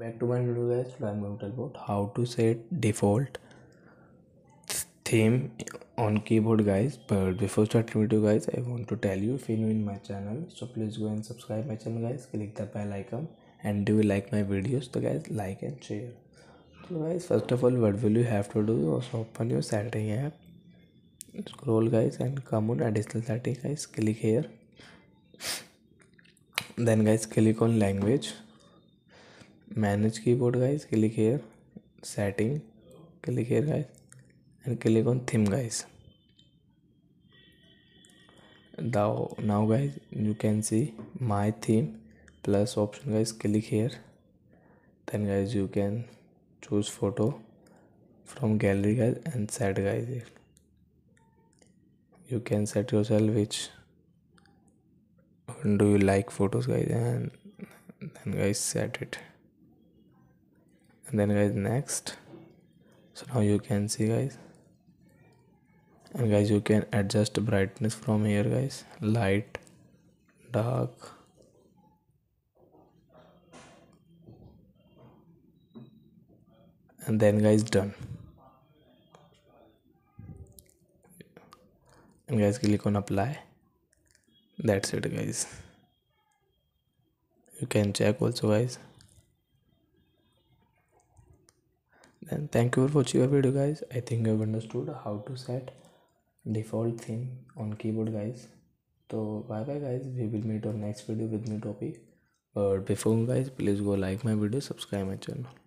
back to my video guys so i'm going to tell about how to set default theme on keyboard guys but before starting video guys i want to tell you if you're new in my channel so please go and subscribe my channel guys click the bell icon and do you like my videos so guys like and share so guys first of all what will you have to do also open your setting app scroll guys and come on additional setting guys click here then guys click on language manage keyboard guys click here setting click here guys and click on theme guys दाओ now guys you can see my theme plus option guys click here then guys you can choose photo from gallery guys and set guys here you can set your cell which do you like photos guys and then guys set it and then guys next so now you can see guys and guys you can adjust brightness from here guys light dark and then guys done and guys click on apply that's it guys you can check also guys then thank you for watching our video guys i think you have understood how to set default theme on keyboard guys so bye bye guys we will meet on next video with new topic but before guys please go like my video subscribe my channel